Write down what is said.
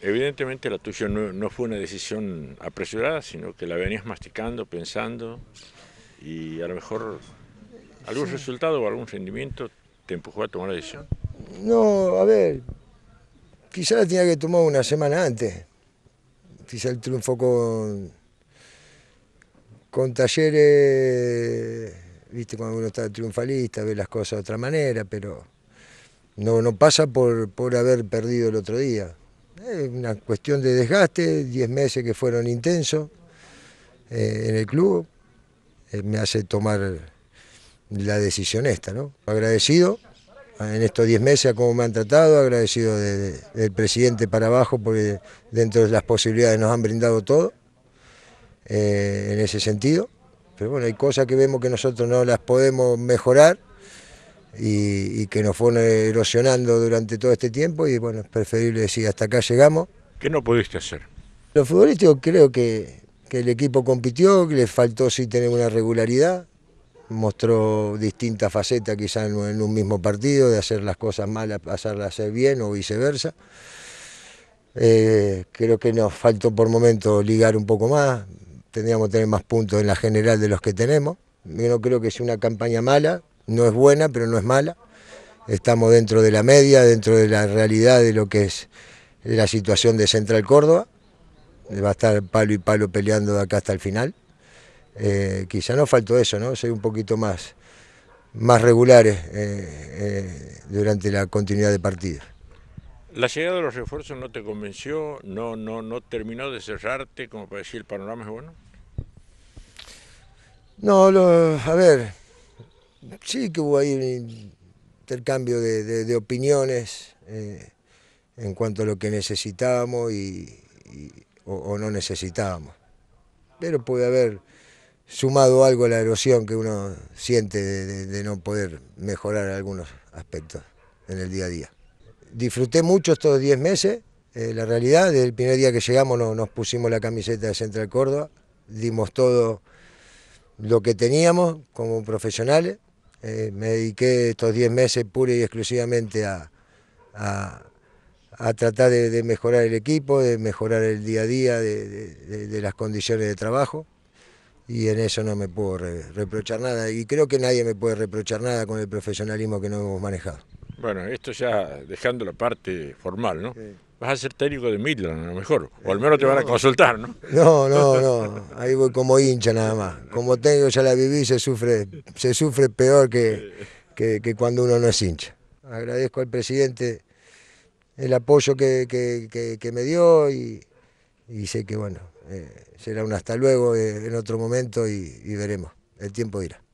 Evidentemente la tuya no, fue una decisión apresurada, sino que la venías masticando, pensando y a lo mejor algún resultado o algún rendimiento te empujó a tomar la decisión. No, a ver, quizá la tenía que tomar una semana antes. Quizá el triunfo con, con talleres, viste, cuando uno está triunfalista, ve las cosas de otra manera, pero no, no pasa por, por haber perdido el otro día es eh, una cuestión de desgaste, 10 meses que fueron intensos eh, en el club, eh, me hace tomar la decisión esta, ¿no? Agradecido ah, en estos 10 meses a cómo me han tratado, agradecido del presidente para abajo porque dentro de las posibilidades nos han brindado todo en ese sentido. Pero bueno, hay cosas que vemos que nosotros no las podemos mejorar y, que nos fueron erosionando durante todo este tiempo y bueno, es preferible decir hasta acá llegamos. ¿Qué no pudiste hacer? Los futbolistas creo que, que el equipo compitió, que le faltó sí tener una regularidad, mostró distintas facetas quizás en, un mismo partido, de hacer las cosas mal a hacerlas bien o viceversa. Eh, creo que nos faltó por momento ligar un poco más, tendríamos que tener más puntos en la general de los que tenemos. Yo no creo que sea una campaña mala, no es buena, pero no es mala. Estamos dentro de la media, dentro de la realidad de lo que es la situación de Central Córdoba. Va a estar palo y palo peleando de acá hasta el final. Eh, quizá no faltó eso, ¿no? Soy un poquito más, más regulares eh, eh, durante la continuidad de partida. La llegada de los refuerzos no te convenció, no, no, no terminó de cerrarte, como para decir el panorama es bueno. No, a ver, sí que hubo ahí un intercambio de, opiniones eh, en cuanto a lo que necesitábamos y, o, no necesitábamos. Pero puede haber sumado algo a la erosión que uno siente de, no poder mejorar algunos aspectos en el día a día. Disfruté mucho estos 10 meses, eh, la realidad, desde el primer día que llegamos nos pusimos la camiseta de Central Córdoba, dimos todo lo que teníamos como profesionales eh, me dediqué estos 10 meses puro y exclusivamente a, tratar de, mejorar el equipo, de mejorar el día a día, de, las condiciones de trabajo. Y en eso no me puedo reprochar nada. Y creo que nadie me puede reprochar nada con el profesionalismo que no hemos manejado. Bueno, esto ya dejando la parte formal, ¿no? Vas a ser técnico de Midland, a lo mejor. O al eh, menos te van a consultar, ¿no? No, no, no. Ahí voy como hincha nada más. Como técnico ya la viví, se sufre, se sufre peor que, cuando uno no es hincha. Agradezco al presidente el apoyo que, me dio y, sé que, bueno, eh, será un hasta luego eh, en otro momento y veremos. El tiempo irá.